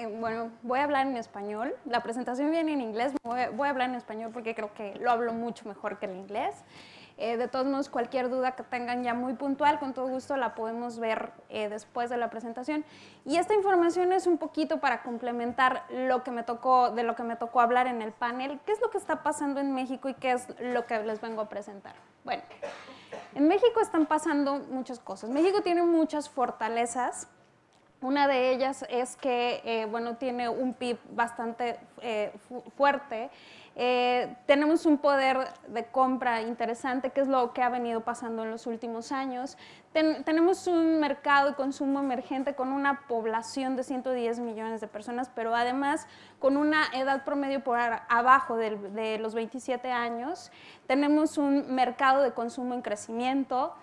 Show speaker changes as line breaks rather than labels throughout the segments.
Eh, bueno, voy a hablar en español.
La presentación viene en inglés, voy, a hablar en español porque creo que lo hablo mucho mejor que el inglés. Eh, de todos modos, cualquier duda que tengan ya muy puntual, con todo gusto la podemos ver eh, después de la presentación. Y esta información es un poquito para complementar lo que me tocó, de lo que me tocó hablar en el panel, qué es lo que está pasando en México y qué es lo que les vengo a presentar. Bueno, en México están pasando muchas cosas. México tiene muchas fortalezas una de ellas es que, eh, bueno, tiene un PIB bastante eh, fuerte. Eh, tenemos un poder de compra interesante, que es lo que ha venido pasando en los últimos años. tenemos un mercado de consumo emergente con una población de 110 millones de personas, pero además con una edad promedio por abajo de, de los 27 años. Tenemos un mercado de consumo en crecimiento.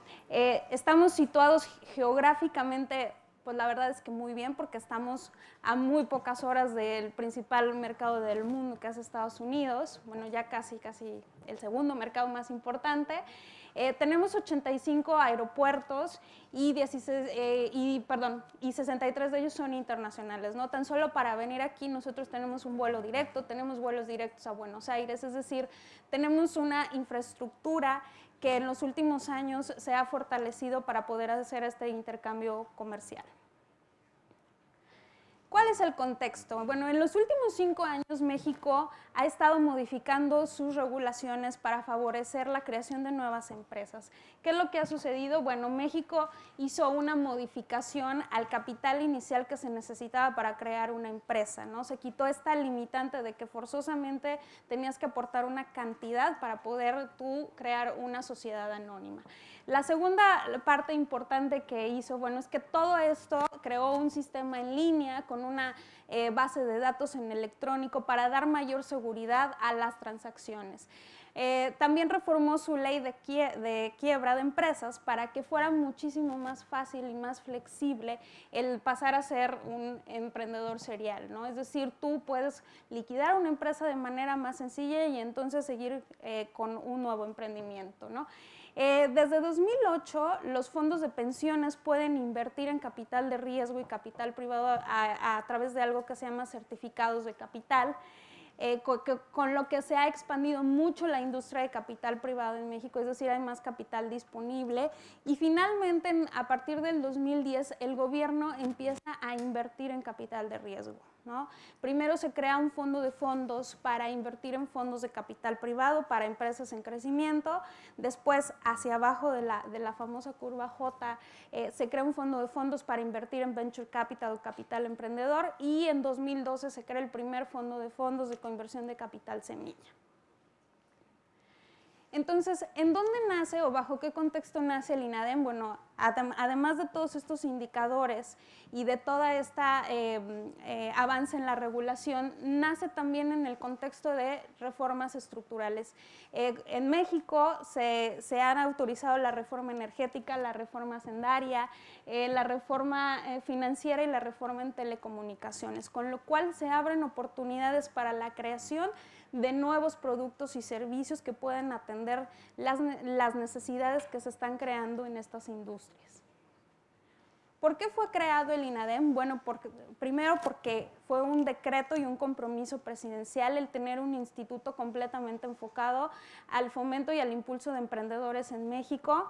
estamos situados geográficamente pues la verdad es que muy bien porque estamos a muy pocas horas del principal mercado del mundo que es Estados Unidos, bueno ya casi casi el segundo mercado más importante. Eh, tenemos 85 aeropuertos y, eh, y 63 de ellos son internacionales. ¿no? Tan solo para venir aquí nosotros tenemos un vuelo directo, tenemos vuelos directos a Buenos Aires, es decir, tenemos una infraestructura que en los últimos años se ha fortalecido para poder hacer este intercambio comercial. ¿Cuál es el contexto? Bueno, en los últimos cinco años México ha estado modificando sus regulaciones para favorecer la creación de nuevas empresas. ¿Qué es lo que ha sucedido? Bueno, México hizo una modificación al capital inicial que se necesitaba para crear una empresa, ¿no? Se quitó esta limitante de que forzosamente tenías que aportar una cantidad para poder tú crear una sociedad anónima. La segunda parte importante que hizo, bueno, es que todo esto creó un sistema en línea con con una eh, base de datos en electrónico para dar mayor seguridad a las transacciones. Eh, también reformó su ley de, quiebra de empresas para que fuera muchísimo más fácil y más flexible el pasar a ser un emprendedor serial, ¿no? Es decir, tú puedes liquidar una empresa de manera más sencilla y entonces seguir eh, con un nuevo emprendimiento, ¿no? Eh, desde 2008, los fondos de pensiones pueden invertir en capital de riesgo y capital privado a, través de algo que se llama certificados de capital. Eh, con, lo que se ha expandido mucho la industria de capital privado en México, es decir, hay más capital disponible. Y finalmente, a partir del 2010, el gobierno empieza a invertir en capital de riesgo. Primero se crea un fondo de fondos para invertir en fondos de capital privado para empresas en crecimiento, después hacia abajo de la, famosa curva J eh, se crea un fondo de fondos para invertir en venture capital o capital emprendedor y en 2012 se crea el primer fondo de fondos de conversión de capital semilla. Entonces, ¿en dónde nace o bajo qué contexto nace el INADEM? Bueno, además de todos estos indicadores y de toda esta em, eh, avance en la regulación, nace también en el contexto de reformas estructurales. Eh, en México se, han autorizado la reforma energética, la reforma sendaria, eh, la reforma financiera y la reforma en telecomunicaciones, con lo cual se abren oportunidades para la creación de nuevos productos y servicios que pueden atender las, necesidades que se están creando en estas industrias. ¿Por qué fue creado el INADEM? Bueno, primero porque fue un decreto y un compromiso presidencial el tener un instituto completamente enfocado al fomento y al impulso de emprendedores en México.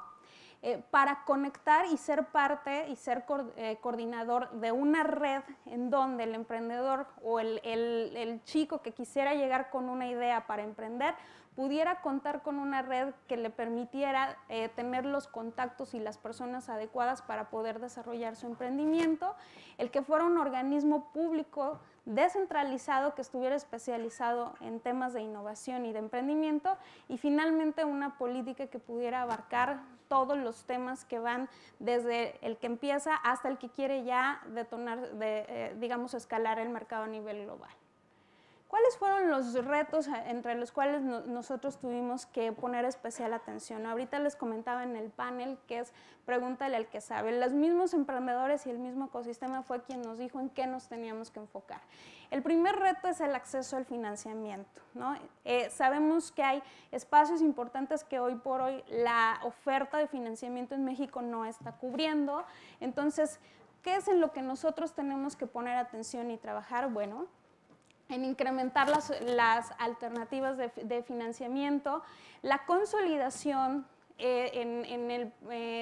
Eh, para conectar y ser parte y ser eh, coordinador de una red en donde el emprendedor o el chico que quisiera llegar con una idea para emprender pudiera contar con una red que le permitiera eh, tener los contactos y las personas adecuadas para poder desarrollar su emprendimiento, el que fuera un organismo público descentralizado que estuviera especializado en temas de innovación y de emprendimiento y finalmente una política que pudiera abarcar todos los temas que van desde el que empieza hasta el que quiere ya detonar, eh, digamos, escalar el mercado a nivel global. ¿Cuáles fueron los retos entre los cuales nosotros tuvimos que poner especial atención? Ahorita les comentaba en el panel que es pregúntale al que sabe. Los mismos emprendedores y el mismo ecosistema fue quien nos dijo en qué nos teníamos que enfocar. El primer reto es el acceso al financiamiento. ¿no? Eh, sabemos que hay espacios importantes que hoy por hoy la oferta de financiamiento en México no está cubriendo. Entonces, ¿qué es en lo que nosotros tenemos que poner atención y trabajar? Bueno, en incrementar las, las alternativas de, de financiamiento, la consolidación eh, eh,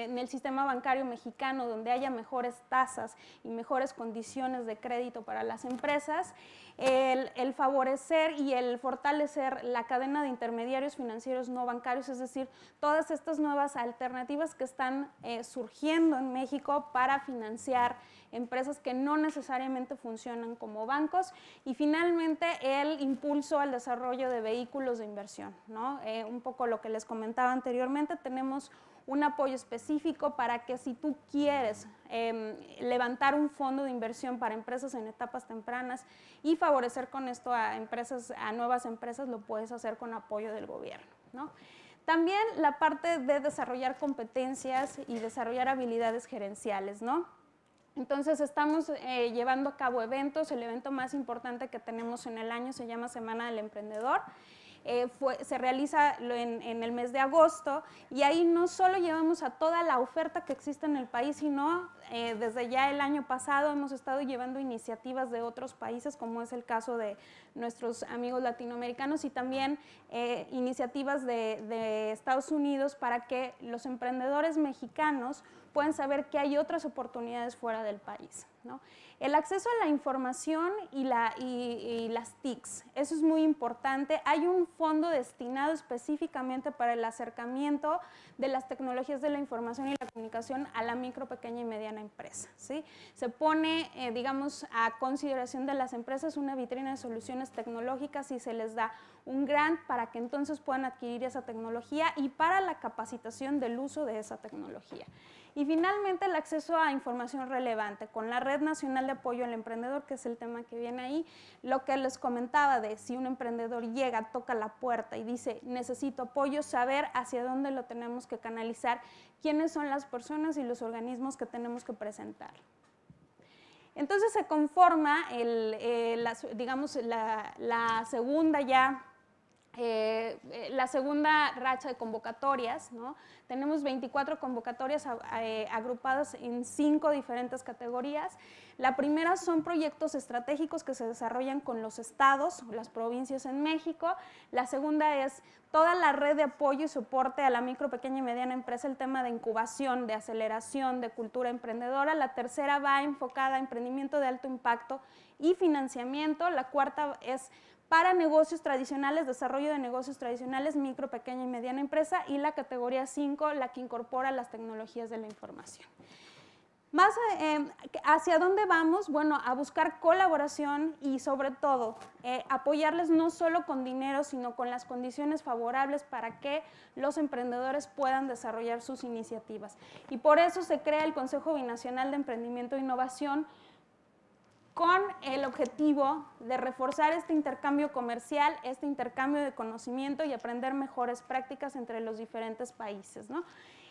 en, el, sistema bancario mexicano, donde haya mejores tasas y mejores condiciones de crédito para las empresas, el, favorecer y el fortalecer la cadena de intermediarios financieros no bancarios, es decir, todas estas nuevas alternativas que están eh, surgiendo en México para financiar empresas que no necesariamente funcionan como bancos y finalmente el impulso al desarrollo de vehículos de inversión, ¿no? un poco lo que les comentaba anteriormente, tenemos un apoyo específico para que si tú quieres em, levantar un fondo de inversión para empresas en etapas tempranas y favorecer con esto a empresas, a nuevas empresas, lo puedes hacer con apoyo del gobierno. ¿no? También la parte de desarrollar competencias y desarrollar habilidades gerenciales, Entonces estamos eh, llevando a cabo eventos, el evento más importante que tenemos en el año se llama Semana del Emprendedor eh, se realiza en, en, el mes de agosto y ahí no solo llevamos a toda la oferta que existe en el país, sino eh, desde ya el año pasado hemos estado llevando iniciativas de otros países, como es el caso de nuestros amigos latinoamericanos y también eh, iniciativas de, Estados Unidos para que los emprendedores mexicanos puedan saber que hay otras oportunidades fuera del país. ¿no? El acceso a la información y, la, y, las TICs, eso es muy importante. Hay un fondo destinado específicamente para el acercamiento de las tecnologías de la información y la comunicación a la micro, pequeña y mediana empresa. ¿sí? Se pone, eh, digamos, a consideración de las empresas una vitrina de soluciones tecnológicas y se les da un grant para que entonces puedan adquirir esa tecnología y para la capacitación del uso de esa tecnología. Y finalmente el acceso a información relevante con la Red Nacional de Apoyo al Emprendedor, que es el tema que viene ahí, lo que les comentaba de si un emprendedor llega, toca la puerta y dice necesito apoyo, saber hacia dónde lo tenemos que canalizar, quiénes son las personas y los organismos que tenemos que presentar. Entonces se conforma, el, eh, digamos, la segunda ya eh, eh, la segunda racha de convocatorias, ¿no? Tenemos 24 convocatorias eh, agrupadas en cinco diferentes categorías. La primera son proyectos estratégicos que se desarrollan con los estados, las provincias en México. La segunda es toda la red de apoyo y soporte a la micro, pequeña y mediana empresa, el tema de incubación, de aceleración, de cultura emprendedora. La tercera va enfocada a emprendimiento de alto impacto y financiamiento. La cuarta es para negocios tradicionales, desarrollo de negocios tradicionales, micro, pequeña y mediana empresa, y la categoría 5, la que incorpora las tecnologías de la información. Más eh, hacia dónde vamos, bueno, a buscar colaboración y sobre todo eh, apoyarles no solo con dinero, sino con las condiciones favorables para que los emprendedores puedan desarrollar sus iniciativas. Y por eso se crea el Consejo Binacional de Emprendimiento e Innovación, con el objetivo de reforzar este intercambio comercial, este intercambio de conocimiento y aprender mejores prácticas entre los diferentes países. ¿no?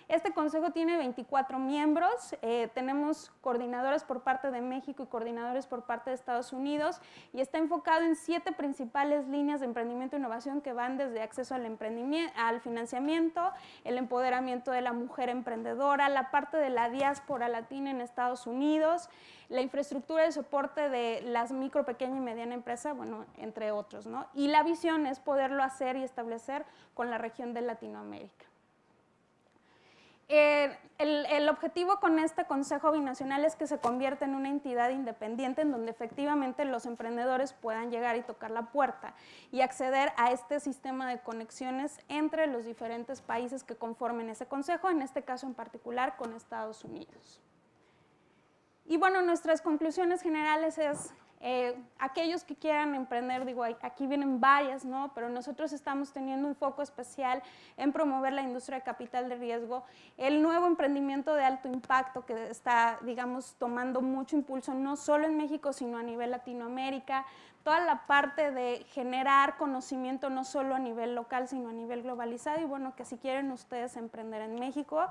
Este consejo tiene 24 miembros, eh, tenemos coordinadores por parte de México y coordinadores por parte de Estados Unidos y está enfocado en siete principales líneas de emprendimiento e innovación que van desde acceso al, emprendimiento, al financiamiento, el empoderamiento de la mujer emprendedora, la parte de la diáspora latina en Estados Unidos, la infraestructura de soporte de las micro, pequeña y mediana empresa, bueno, entre otros, ¿no? Y la visión es poderlo hacer y establecer con la región de Latinoamérica. Eh, el, el, objetivo con este Consejo Binacional es que se convierta en una entidad independiente en donde efectivamente los emprendedores puedan llegar y tocar la puerta y acceder a este sistema de conexiones entre los diferentes países que conformen ese Consejo, en este caso en particular con Estados Unidos. Y bueno, nuestras conclusiones generales es eh, aquellos que quieran emprender, digo, aquí vienen varias, ¿no? Pero nosotros estamos teniendo un foco especial en promover la industria de capital de riesgo, el nuevo emprendimiento de alto impacto que está, digamos, tomando mucho impulso, no solo en México, sino a nivel Latinoamérica, toda la parte de generar conocimiento no solo a nivel local, sino a nivel globalizado y bueno, que si quieren ustedes emprender en México,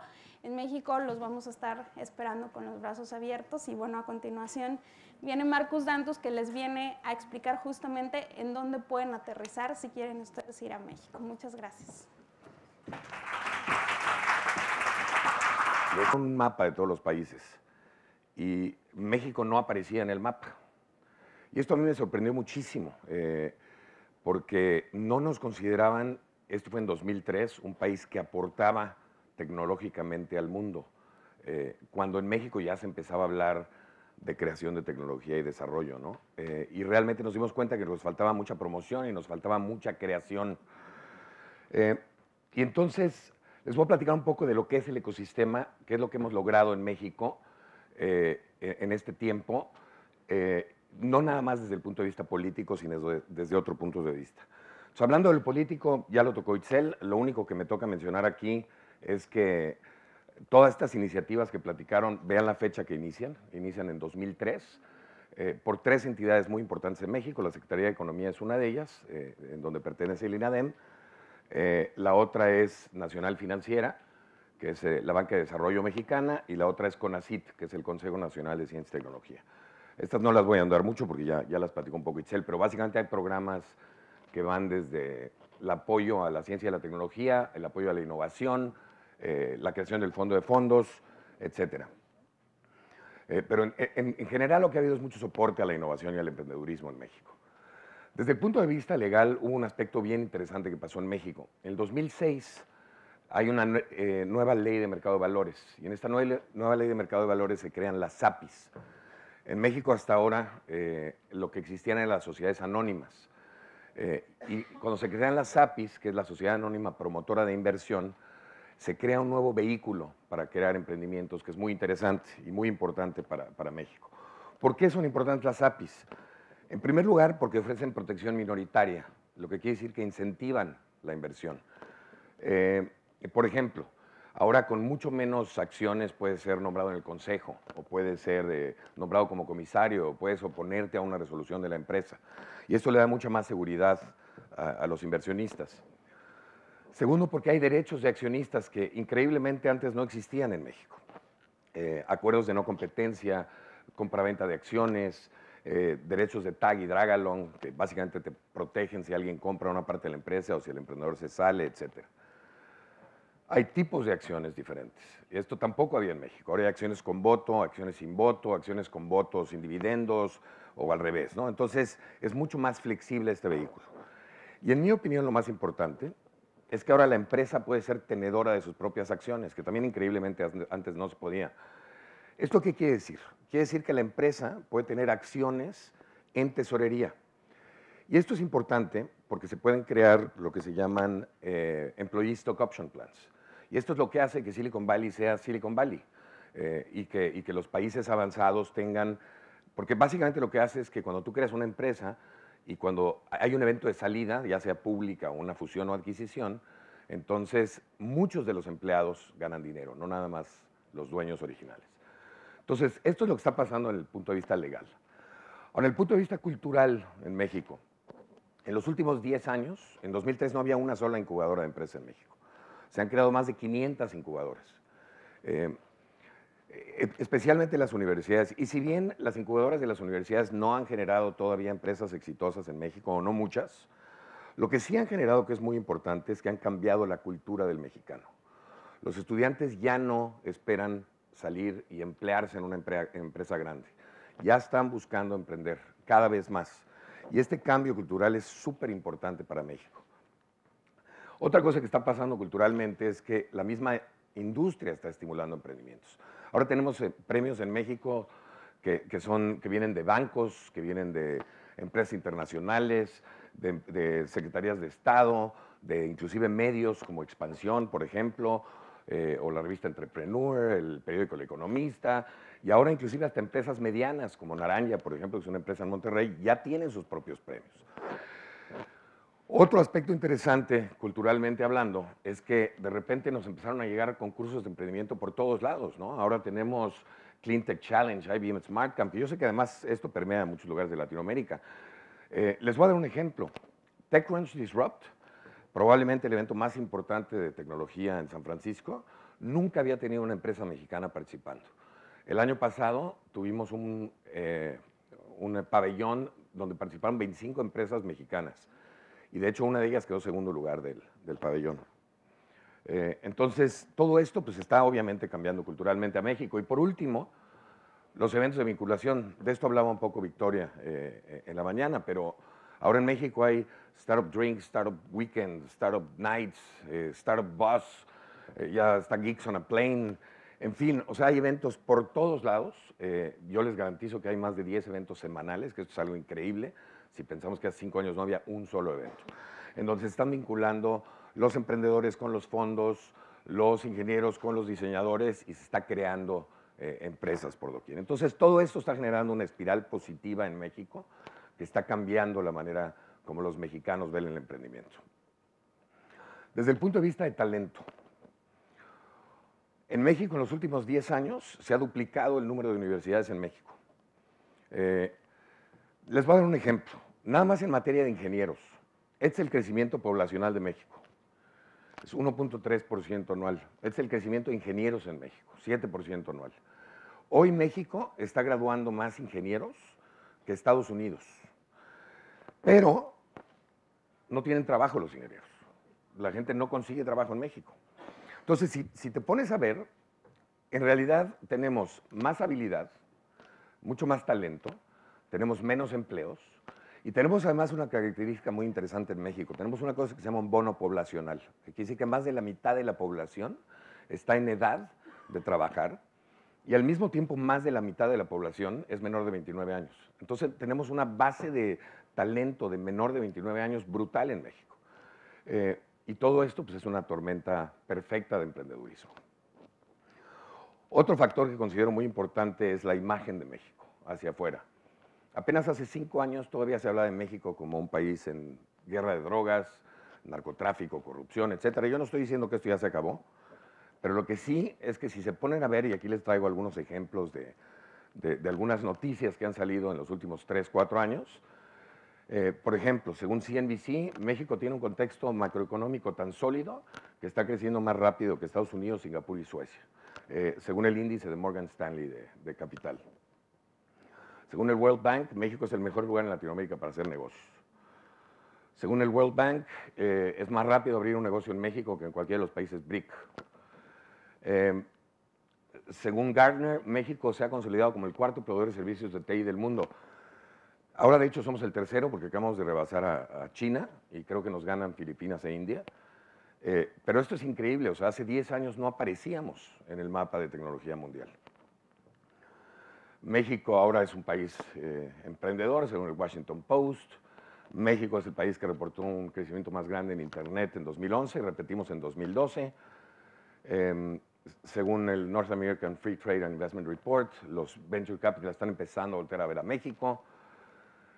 en México los vamos a estar esperando con los brazos abiertos y bueno, a continuación viene Marcus Dantos que les viene a explicar justamente en dónde pueden aterrizar si quieren ustedes ir a México. Muchas gracias.
Es un mapa de todos los países y México no aparecía en el mapa. Y esto a mí me sorprendió muchísimo eh, porque no nos consideraban, esto fue en 2003, un país que aportaba tecnológicamente al mundo. Eh, cuando en México ya se empezaba a hablar de creación de tecnología y desarrollo, ¿no? Eh, y realmente nos dimos cuenta que nos faltaba mucha promoción y nos faltaba mucha creación. Eh, y entonces les voy a platicar un poco de lo que es el ecosistema, qué es lo que hemos logrado en México eh, en este tiempo, no nada más desde el punto de vista político, sino desde, otro punto de vista. hablando del político, ya lo tocó Itzel, lo único que me toca mencionar aquí es que todas estas iniciativas que platicaron, vean la fecha que inician, inician en 2003, eh, por tres entidades muy importantes en México, la Secretaría de Economía es una de ellas, eh, en donde pertenece el INADEM, eh, la otra es Nacional Financiera, que es la Banca de Desarrollo Mexicana, y la otra es CONACIT, que es el Consejo Nacional de Ciencia y Tecnología. Estas no las voy a andar mucho porque ya, ya las platicó un poco Itzel, pero básicamente hay programas que van desde el apoyo a la ciencia y la tecnología, el apoyo a la innovación, eh, la creación del fondo de fondos, etcétera. Eh, pero en, general lo que ha habido es mucho soporte a la innovación y al emprendedurismo en México. Desde el punto de vista legal, hubo un aspecto bien interesante que pasó en México. En el 2006 hay una eh, nueva ley de mercado de valores y en esta nueva, ley de mercado de valores se crean las SAPIs. En México hasta ahora lo que existían eran las sociedades anónimas. y cuando se crean las SAPIs, que es la Sociedad Anónima Promotora de Inversión, se crea un nuevo vehículo para crear emprendimientos que es muy interesante y muy importante para, México. ¿Por qué son importantes las APIs? En primer lugar, porque ofrecen protección minoritaria, lo que quiere decir que incentivan la inversión. Eh, por ejemplo, ahora con mucho menos acciones puedes ser nombrado en el consejo, o puedes ser eh, nombrado como comisario, o puedes oponerte a una resolución de la empresa. Y esto le da mucha más seguridad a los inversionistas. Segundo, porque hay derechos de accionistas que increíblemente antes no existían en México. Eh, acuerdos de no competencia, compraventa de acciones, eh, derechos de tag y dragalon, que básicamente te protegen si alguien compra una parte de la empresa o si el emprendedor se sale, etcétera. Hay tipos de acciones diferentes. Esto tampoco había en México. Ahora hay acciones con voto, acciones sin voto, acciones con votos sin dividendos o al revés. ¿no? Entonces, es mucho más flexible este vehículo. Y en mi opinión, lo más importante es que ahora la empresa puede ser tenedora de sus propias acciones, que también increíblemente antes no se podía. ¿Esto qué quiere decir? Quiere decir que la empresa puede tener acciones en tesorería. Y esto es importante porque se pueden crear lo que se llaman eh, Employee Stock Option Plans. Y esto es lo que hace que Silicon Valley sea Silicon Valley eh, y que los países avanzados tengan, porque básicamente lo que hace es que cuando tú creas una empresa, y cuando hay un evento de salida, ya sea pública o una fusión o adquisición, entonces muchos de los empleados ganan dinero, no nada más los dueños originales. Entonces, esto es lo que está pasando en el punto de vista legal. Ahora, el punto de vista cultural en México. En los últimos 10 años, en 2003 no había una sola incubadora de empresa en México. Se han creado más de 500 incubadoras. Eh, e-, especialmente las universidades. Y si bien las incubadoras de las universidades no han generado todavía empresas exitosas en México, o no muchas, lo que sí han generado, que es muy importante, es que han cambiado la cultura del mexicano. Los estudiantes ya no esperan salir y emplearse en una empresa grande. Ya están buscando emprender cada vez más. Y este cambio cultural es súper importante para México. Otra cosa que está pasando culturalmente es que la misma industria está estimulando emprendimientos. Ahora tenemos eh, premios en México que, son, que vienen de bancos, que vienen de empresas internacionales, de, secretarías de Estado, de inclusive medios como Expansión, por ejemplo, eh, o la revista Entrepreneur, el periódico El Economista, y ahora inclusive hasta empresas medianas como Naranja, por ejemplo, que es una empresa en Monterrey, ya tienen sus propios premios. Otro aspecto interesante, culturalmente hablando, es que de repente nos empezaron a llegar concursos de emprendimiento por todos lados, ¿no? Ahora tenemos Tech Challenge, IBM Smart Camp, y yo sé que además esto permea en muchos lugares de Latinoamérica. Eh, les voy a dar un ejemplo. TechCrunch Disrupt, probablemente el evento más importante de tecnología en San Francisco, nunca había tenido una empresa mexicana participando. El año pasado tuvimos un, eh, un pabellón donde participaron 25 empresas mexicanas y de hecho una de ellas quedó segundo lugar del, pabellón. Eh, entonces, todo esto pues está obviamente cambiando culturalmente a México. Y por último, los eventos de vinculación. De esto hablaba un poco Victoria eh, en la mañana, pero ahora en México hay Startup Drinks, Startup Weekend, Startup Nights, eh, Startup Bus, ya está Geeks on a Plane. En fin, o sea, hay eventos por todos lados. yo les garantizo que hay más de 10 eventos semanales, que esto es algo increíble si pensamos que hace cinco años no había un solo evento. Entonces están vinculando los emprendedores con los fondos, los ingenieros con los diseñadores y se está creando eh, empresas por doquier. Entonces todo esto está generando una espiral positiva en México que está cambiando la manera como los mexicanos ven el emprendimiento. Desde el punto de vista de talento, en México en los últimos 10 años se ha duplicado el número de universidades en México. Eh, les voy a dar un ejemplo. Nada más en materia de ingenieros. Este es el crecimiento poblacional de México. Es 1.3% anual. Este es el crecimiento de ingenieros en México, 7% anual. Hoy México está graduando más ingenieros que Estados Unidos. Pero no tienen trabajo los ingenieros. La gente no consigue trabajo en México. Entonces, si, si, te pones a ver, en realidad tenemos más habilidad, mucho más talento, tenemos menos empleos, y tenemos además una característica muy interesante en México. Tenemos una cosa que se llama un bono poblacional. Que quiere decir que más de la mitad de la población está en edad de trabajar y al mismo tiempo más de la mitad de la población es menor de 29 años. Entonces tenemos una base de talento de menor de 29 años brutal en México. Eh, y todo esto pues, es una tormenta perfecta de emprendedurismo. Otro factor que considero muy importante es la imagen de México hacia afuera. Apenas hace cinco años todavía se habla de México como un país en guerra de drogas, narcotráfico, corrupción, etcétera. Yo no estoy diciendo que esto ya se acabó, pero lo que sí es que si se ponen a ver, y aquí les traigo algunos ejemplos de, algunas noticias que han salido en los últimos tres, cuatro años, eh, por ejemplo, según CNBC, México tiene un contexto macroeconómico tan sólido que está creciendo más rápido que Estados Unidos, Singapur y Suecia, eh, según el índice de Morgan Stanley de Capital. Según el World Bank, México es el mejor lugar en Latinoamérica para hacer negocios. Según el World Bank, eh, es más rápido abrir un negocio en México que en cualquiera de los países BRIC. Em, según Gartner, México se ha consolidado como el cuarto proveedor de servicios de TI del mundo. Ahora, de hecho, somos el tercero porque acabamos de rebasar a, China y creo que nos ganan Filipinas e India. Eh, pero esto es increíble, o sea, hace 10 años no aparecíamos en el mapa de tecnología mundial. México ahora es un país eh, emprendedor, según el Washington Post. México es el país que reportó un crecimiento más grande en Internet en 2011, repetimos en 2012. Em, según el North American Free Trade and Investment Report, los venture capital están empezando a volver a ver a México.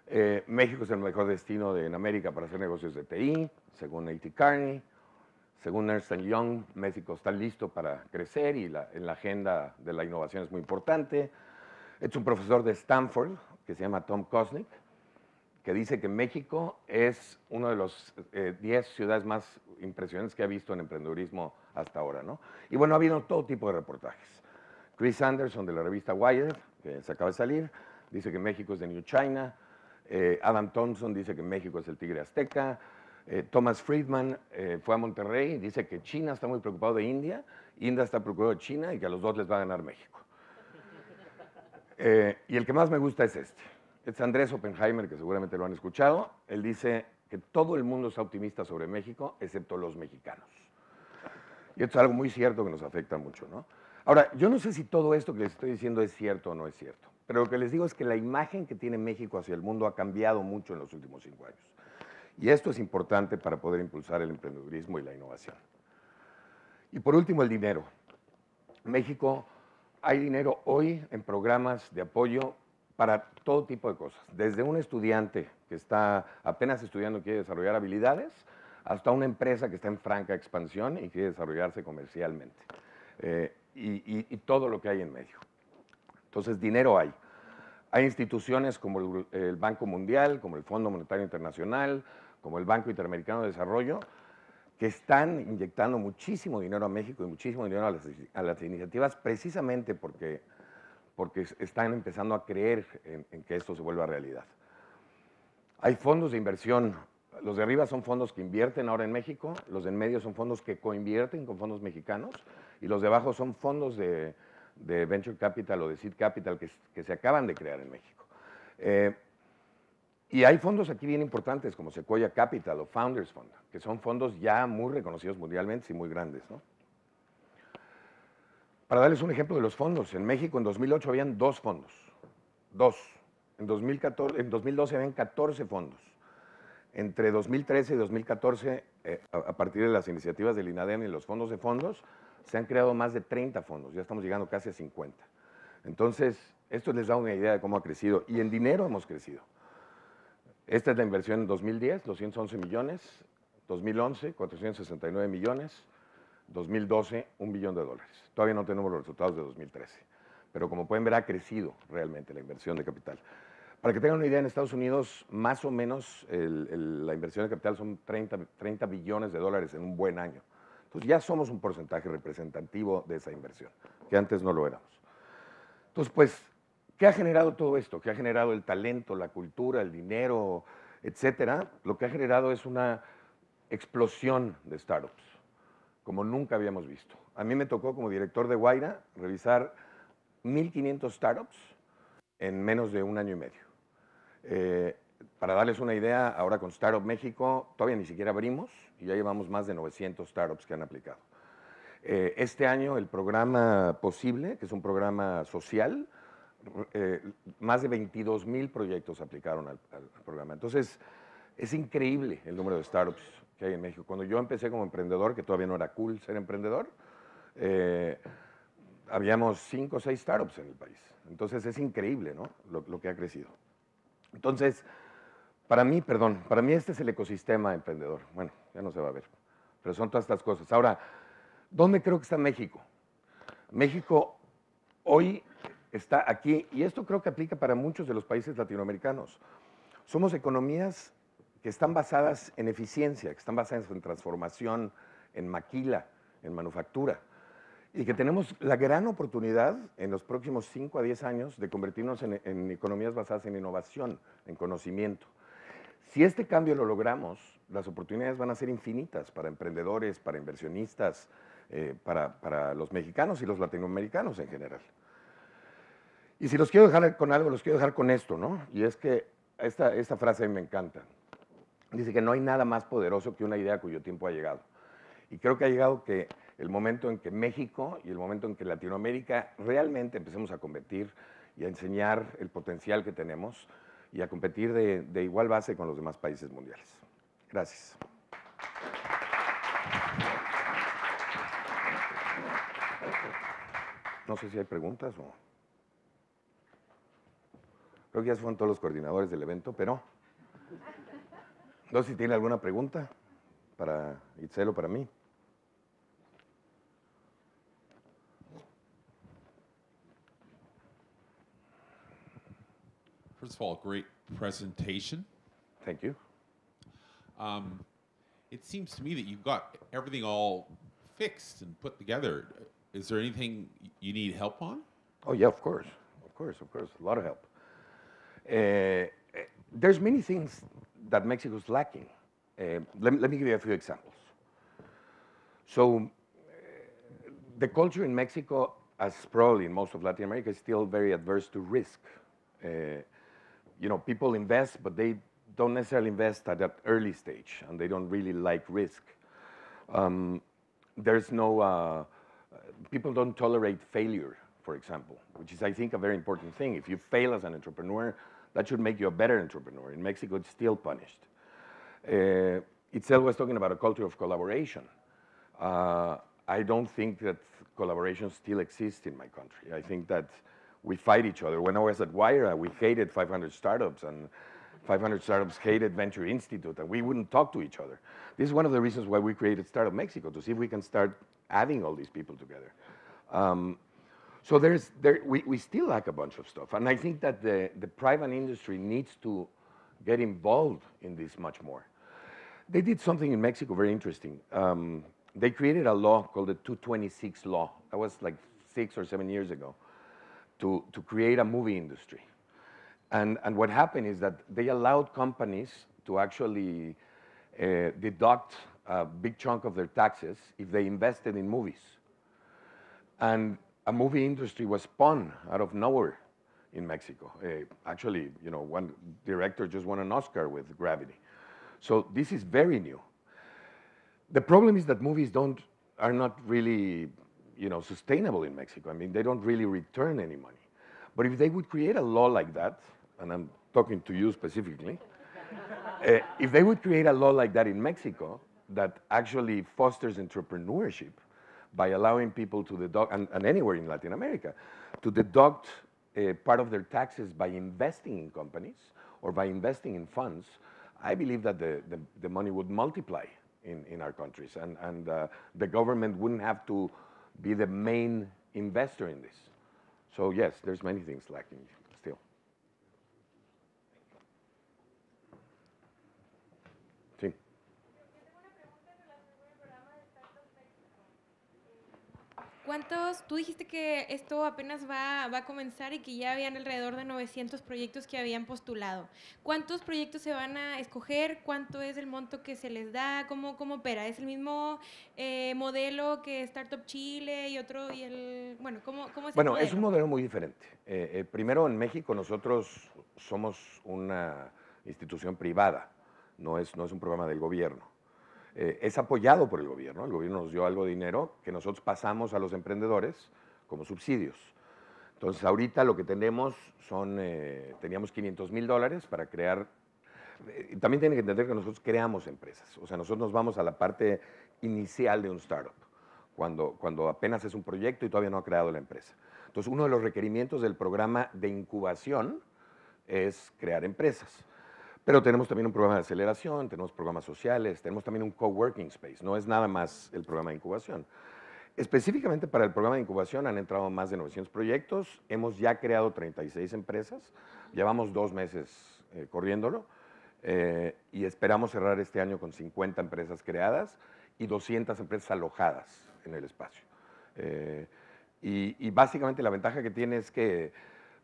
Eh, México es el mejor destino de, en América para hacer negocios de TI, según A.T. Carney. Según Ernst Young, México está listo para crecer y en la agenda de la innovación es muy importante. Es un profesor de Stanford que se llama Tom Kosnick, que dice que México es una de las 10 eh, ciudades más impresionantes que ha visto en emprendedurismo hasta ahora. ¿no? Y bueno, ha habido todo tipo de reportajes. Chris Anderson de la revista Wired, que se acaba de salir, dice que México es de New China. Eh, Adam Thompson dice que México es el tigre azteca. Eh, Thomas Friedman fue a Monterrey y dice que China está muy preocupado de India, India está preocupado de China y que a los dos les va a ganar México. Eh, y el que más me gusta es este. Es Andrés Oppenheimer, que seguramente lo han escuchado. Él dice que todo el mundo es optimista sobre México, excepto los mexicanos. Y esto es algo muy cierto que nos afecta mucho, ¿no? Ahora, yo no sé si todo esto que les estoy diciendo es cierto o no es cierto, pero lo que les digo es que la imagen que tiene México hacia el mundo ha cambiado mucho en los últimos cinco años. Y esto es importante para poder impulsar el emprendedurismo y la innovación. Y por último, el dinero. México hay dinero hoy en programas de apoyo para todo tipo de cosas, desde un estudiante que está apenas estudiando y quiere desarrollar habilidades, hasta una empresa que está en franca expansión y quiere desarrollarse comercialmente, eh, y, todo lo que hay en medio. Entonces, dinero hay. Hay instituciones como el Banco Mundial, como el Fondo Monetario Internacional, como el Banco Interamericano de Desarrollo, que están inyectando muchísimo dinero a México y muchísimo dinero a las, iniciativas precisamente porque, porque están empezando a creer en, que esto se vuelva realidad. Hay fondos de inversión. Los de arriba son fondos que invierten ahora en México, los de en medio son fondos que coinvierten con fondos mexicanos y los de abajo son fondos de, venture capital o de seed capital que, se acaban de crear en México. Eh, y hay fondos aquí bien importantes como Sequoia Capital o Founders Fund, que son fondos ya muy reconocidos mundialmente y muy grandes. ¿no? Para darles un ejemplo de los fondos, en México en 2008 habían dos fondos, dos. En, 2014, en 2012 habían 14 fondos. Entre 2013 y 2014, eh, a, partir de las iniciativas del INADEM y los fondos de fondos, se han creado más de 30 fondos, ya estamos llegando casi a 50. Entonces, esto les da una idea de cómo ha crecido y en dinero hemos crecido. Esta es la inversión en 2010, 211 millones, 2011, 469 millones, 2012, un billón de dólares. Todavía no tenemos los resultados de 2013, pero como pueden ver ha crecido realmente la inversión de capital. Para que tengan una idea, en Estados Unidos más o menos la inversión de capital son 30, 30 billones de dólares en un buen año. Entonces ya somos un porcentaje representativo de esa inversión, que antes no lo éramos. Entonces, pues ¿Qué ha generado todo esto? ¿Qué ha generado el talento, la cultura, el dinero, etcétera? Lo que ha generado es una explosión de startups, como nunca habíamos visto. A mí me tocó como director de Guaira revisar 1.500 startups en menos de un año y medio. Eh, para darles una idea, ahora con Startup México todavía ni siquiera abrimos y ya llevamos más de 900 startups que han aplicado. Eh, este año el programa Posible, que es un programa social, eh, más de 22 mil proyectos aplicaron al, programa. Entonces, es increíble el número de startups que hay en México. Cuando yo empecé como emprendedor, que todavía no era cool ser emprendedor, eh, habíamos cinco o seis startups en el país. Entonces, es increíble ¿no? Lo, lo, que ha crecido. Entonces, para mí, perdón, para mí este es el ecosistema emprendedor. Bueno, ya no se va a ver, pero son todas estas cosas. Ahora, ¿dónde creo que está México? México hoy está aquí, y esto creo que aplica para muchos de los países latinoamericanos. Somos economías que están basadas en eficiencia, que están basadas en transformación, en maquila, en manufactura, y que tenemos la gran oportunidad en los próximos 5 a 10 años de convertirnos en, economías basadas en innovación, en conocimiento. Si este cambio lo logramos, las oportunidades van a ser infinitas para emprendedores, para inversionistas, eh, para los mexicanos y los latinoamericanos en general. Y si los quiero dejar con algo, los quiero dejar con esto, ¿no? Y es que esta, esta frase a mí me encanta. Dice que no hay nada más poderoso que una idea cuyo tiempo ha llegado. Y creo que ha llegado que el momento en que México y el momento en que Latinoamérica realmente empecemos a competir y a enseñar el potencial que tenemos y a competir de, de igual base con los demás países mundiales. Gracias. No sé si hay preguntas o... Creo que ya fueron todos los coordinadores del evento, pero no sé si tiene alguna pregunta para Itzel o para mí. First of all, great presentation. Thank you. Um, it seems to me that you've got everything all fixed and put together. Is there anything you need help on? Oh yeah, of course, of course, of course, a lot of help. Eh, eh, there's many things that Mexico's lacking. Eh, let, let, me give you a few examples. So the culture in Mexico, as probably in most of Latin America, is still very adverse to risk. you know, people invest, but they don't necessarily invest at that early stage, and they don't really like risk. Um, there's no, uh, people don't tolerate failure, for example, which is, I think, a very important thing. If you fail as an entrepreneur, that should make you a better entrepreneur. In Mexico, it's still punished. Uh, always talking about a culture of collaboration. Uh, I don't think that collaboration still exists in my country. I think that we fight each other. When I was at Wira, we hated 500 startups, and 500 startups hated Venture Institute, and we wouldn't talk to each other. This is one of the reasons why we created Startup Mexico, to see if we can start adding all these people together. Um, so there's, there, we, we still lack a bunch of stuff. And I think that the, the private industry needs to get involved in this much more. They did something in Mexico very interesting. Um, they created a law called the 226 law. That was like six or seven years ago to, to create a movie industry. And, and what happened is that they allowed companies to actually uh, deduct a big chunk of their taxes if they invested in movies. And a movie industry was spun out of nowhere in Mexico. Uh, actually, you know, one director just won an Oscar with Gravity. So this is very new. The problem is that movies don't are not really, you know, sustainable in Mexico. I mean, they don't really return any money. But if they would create a law like that, and I'm talking to you specifically, uh, if they would create a law like that in Mexico that actually fosters entrepreneurship, by allowing people to deduct, and, and anywhere in Latin America, to deduct uh, part of their taxes by investing in companies or by investing in funds, I believe that the, the, the money would multiply in, in our countries and, and uh, the government wouldn't have to be the main investor in this. So yes, there's many things lacking.
¿Cuántos? Tú dijiste que esto apenas va, a comenzar y que ya habían alrededor de 900 proyectos que habían postulado. ¿Cuántos proyectos se van a escoger? ¿Cuánto es el monto que se les da? ¿Cómo, cómo opera? ¿Es el mismo eh, modelo que Startup Chile y otro? y el Bueno, ¿cómo, es Bueno, es un
modelo muy diferente. Eh, eh, primero, en México nosotros somos una institución privada, no es, no es un programa del gobierno. Eh, es apoyado por el gobierno. El gobierno nos dio algo de dinero que nosotros pasamos a los emprendedores como subsidios. Entonces, ahorita lo que tenemos son, eh, teníamos 500 mil dólares para crear eh, también tienen que entender que nosotros creamos empresas. O sea, nosotros nos vamos a la parte inicial de un startup, cuando, cuando apenas es un proyecto y todavía no ha creado la empresa. Entonces, uno de los requerimientos del programa de incubación es crear empresas. Pero tenemos también un programa de aceleración, tenemos programas sociales, tenemos también un coworking space, no es nada más el programa de incubación. Específicamente para el programa de incubación han entrado más de 900 proyectos, hemos ya creado 36 empresas, llevamos dos meses eh, corriéndolo eh, y esperamos cerrar este año con 50 empresas creadas y 200 empresas alojadas en el espacio. Eh, y, básicamente la ventaja que tiene es que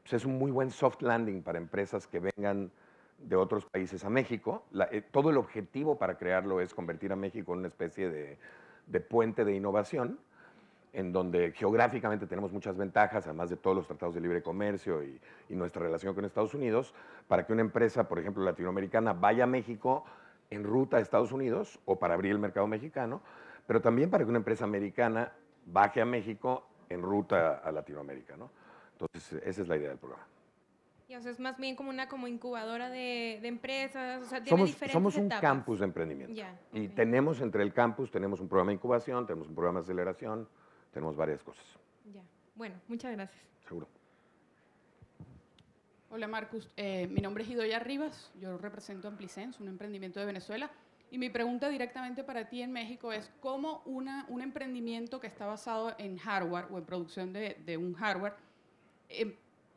pues, es un muy buen soft landing para empresas que vengan de otros países a México. Eh, todo el objetivo para crearlo es convertir a México en una especie de, puente de innovación, en donde geográficamente tenemos muchas ventajas, además de todos los tratados de libre comercio y, nuestra relación con Estados Unidos, para que una empresa, por ejemplo, latinoamericana, vaya a México en ruta a Estados Unidos o para abrir el mercado mexicano, pero también para que una empresa americana baje a México en ruta a Latinoamérica. Entonces, esa es la idea del programa es
más bien como una como incubadora de, empresas, o sea, tiene somos, Somos un campus
de emprendimiento. Y tenemos entre el campus, tenemos un programa de incubación, tenemos un programa de aceleración, tenemos varias cosas.
Ya, bueno, muchas gracias. Seguro. Hola Marcus, eh, mi nombre es Idoya Rivas, yo represento Amplicens un emprendimiento de Venezuela, y mi pregunta directamente para ti en México es cómo una, un emprendimiento que está basado en hardware o en producción de, un hardware em,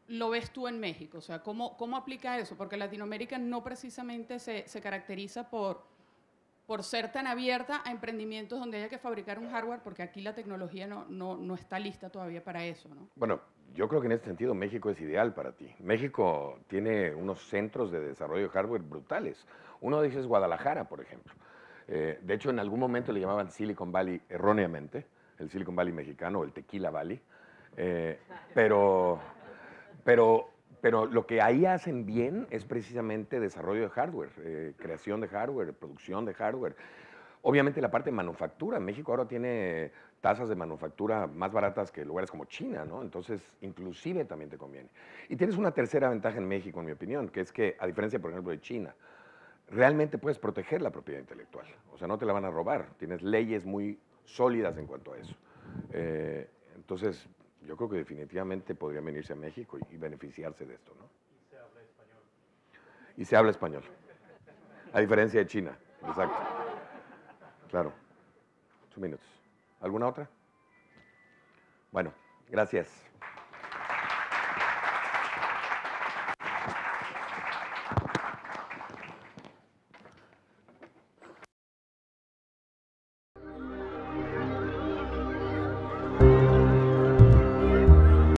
lo ves tú en México? O sea, ¿cómo, cómo aplica eso? Porque Latinoamérica no precisamente se, caracteriza por, por ser tan abierta a emprendimientos donde haya que fabricar un hardware, porque aquí la tecnología no, no,
está lista todavía para eso, Bueno, yo creo que en este sentido México es ideal para ti. México tiene unos centros de desarrollo de hardware brutales. Uno de ellos es Guadalajara, por ejemplo. Eh, de hecho, en algún momento le llamaban Silicon Valley erróneamente, el Silicon Valley mexicano o el Tequila Valley. Eh, pero pero, pero lo que ahí hacen bien es precisamente desarrollo de hardware, eh, creación de hardware, producción de hardware. Obviamente la parte de manufactura. México ahora tiene tasas de manufactura más baratas que lugares como China, ¿no? Entonces, inclusive también te conviene. Y tienes una tercera ventaja en México, en mi opinión, que es que, a diferencia, por ejemplo, de China, realmente puedes proteger la propiedad intelectual. O sea, no te la van a robar. Tienes leyes muy sólidas en cuanto a eso. Eh, entonces, yo creo que definitivamente podrían venirse a México y, beneficiarse de esto, ¿no? Y se habla español. Y se habla español. A diferencia de China, exacto. Claro. sus minutos. ¿Alguna otra? Bueno, gracias.